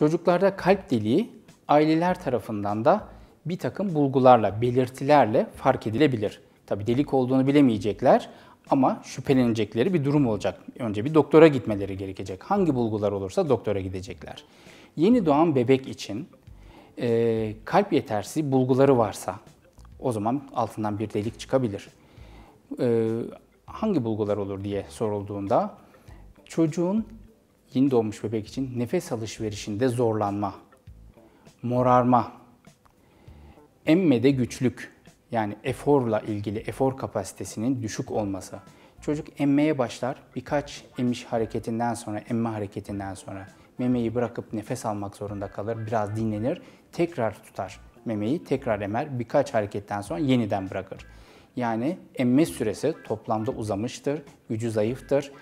Çocuklarda kalp deliği aileler tarafından da bir takım bulgularla, belirtilerle fark edilebilir. Tabi delik olduğunu bilemeyecekler ama şüphelenecekleri bir durum olacak. Önce bir doktora gitmeleri gerekecek. Hangi bulgular olursa doktora gidecekler. Yeni doğan bebek için e, kalp yetersiz bulguları varsa o zaman altından bir delik çıkabilir. E, hangi bulgular olur diye sorulduğunda çocuğun yeni doğmuş bebek için nefes alışverişinde zorlanma, morarma, emmede güçlük yani eforla ilgili efor kapasitesinin düşük olması. Çocuk emmeye başlar. Birkaç emiş hareketinden sonra, emme hareketinden sonra memeyi bırakıp nefes almak zorunda kalır. Biraz dinlenir. Tekrar tutar memeyi, tekrar emer. Birkaç hareketten sonra yeniden bırakır. Yani emme süresi toplamda uzamıştır, gücü zayıftır.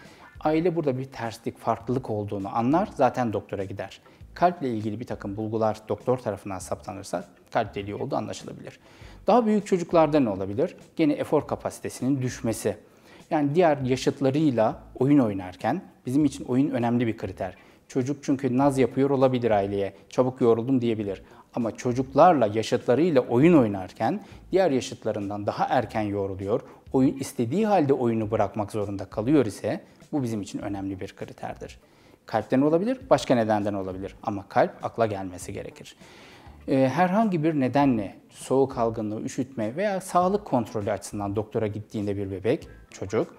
Aile burada bir terslik, farklılık olduğunu anlar, zaten doktora gider. Kalple ilgili bir takım bulgular doktor tarafından saptanırsa kalp deliği olduğu anlaşılabilir. Daha büyük çocuklarda ne olabilir? Gene efor kapasitesinin düşmesi. Yani diğer yaşıtlarıyla oyun oynarken bizim için oyun önemli bir kriter. Çocuk çünkü naz yapıyor olabilir aileye. Çabuk yoruldum diyebilir. Ama çocuklarla, yaşıtlarıyla oyun oynarken diğer yaşıtlarından daha erken yoruluyor. Oyun istediği halde oyunu bırakmak zorunda kalıyor ise bu bizim için önemli bir kriterdir. Kalpten olabilir, başka nedenden olabilir ama kalp akla gelmesi gerekir. Ee, herhangi bir nedenle soğuk algınlığı, üşütme veya sağlık kontrolü açısından doktora gittiğinde bir bebek, çocuk,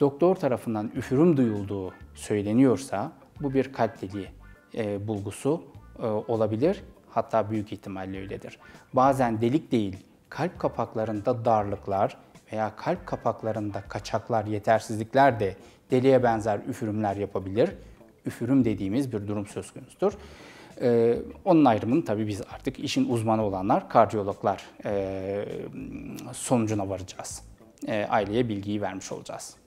doktor tarafından üfürüm duyulduğu söyleniyorsa bu bir kalp deliği e, bulgusu e, olabilir. Hatta büyük ihtimalle öyledir. Bazen delik değil, kalp kapaklarında darlıklar veya kalp kapaklarında kaçaklar, yetersizlikler de deliye benzer üfürümler yapabilir. Üfürüm dediğimiz bir durum söz konusudur. Ee, onun ayrımını tabii biz artık işin uzmanı olanlar, kardiyologlar e, sonucuna varacağız. E, aileye bilgiyi vermiş olacağız.